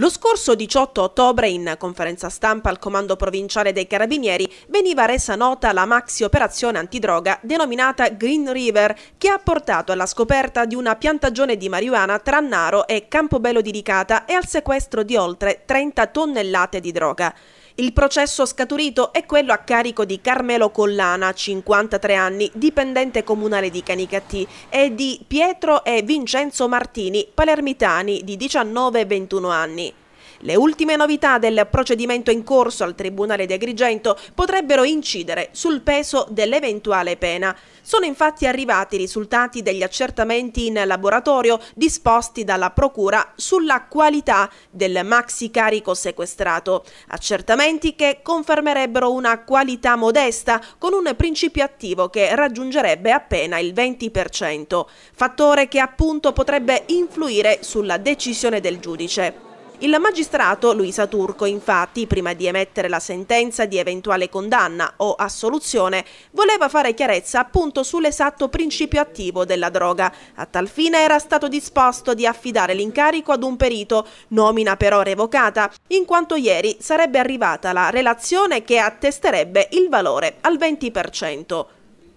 Lo scorso 18 ottobre, in conferenza stampa al Comando Provinciale dei Carabinieri, veniva resa nota la maxi operazione antidroga denominata Green River, che ha portato alla scoperta di una piantagione di marijuana tra Naro e Campobello di Licata e al sequestro di oltre 30 tonnellate di droga. Il processo scaturito è quello a carico di Carmelo Collana, 53 anni, dipendente comunale di Canicattì, e di Pietro e Vincenzo Martini, palermitani, di 19 e 21 anni. Le ultime novità del procedimento in corso al Tribunale di Agrigento potrebbero incidere sul peso dell'eventuale pena. Sono infatti arrivati i risultati degli accertamenti in laboratorio disposti dalla Procura sulla qualità del maxi carico sequestrato. Accertamenti che confermerebbero una qualità modesta con un principio attivo che raggiungerebbe appena il 20%, fattore che appunto potrebbe influire sulla decisione del giudice. Il magistrato Luisa Turco, infatti, prima di emettere la sentenza di eventuale condanna o assoluzione, voleva fare chiarezza appunto sull'esatto principio attivo della droga. A tal fine era stato disposto di affidare l'incarico ad un perito, nomina però revocata, in quanto ieri sarebbe arrivata la relazione che attesterebbe il valore al 20%.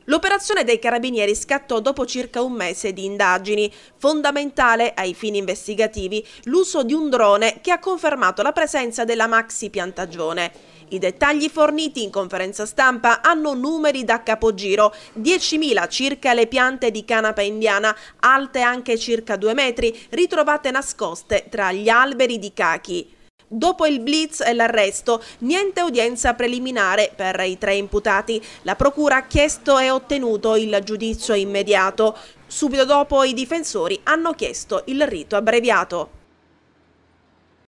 L'operazione dei carabinieri scattò dopo circa un mese di indagini, fondamentale ai fini investigativi l'uso di un drone che ha confermato la presenza della Maxi Piantagione. I dettagli forniti in conferenza stampa hanno numeri da capogiro, 10.000 circa le piante di canapa indiana, alte anche circa 2 metri, ritrovate nascoste tra gli alberi di cachi. Dopo il blitz e l'arresto, niente udienza preliminare per i tre imputati. La Procura ha chiesto e ottenuto il giudizio immediato. Subito dopo i difensori hanno chiesto il rito abbreviato.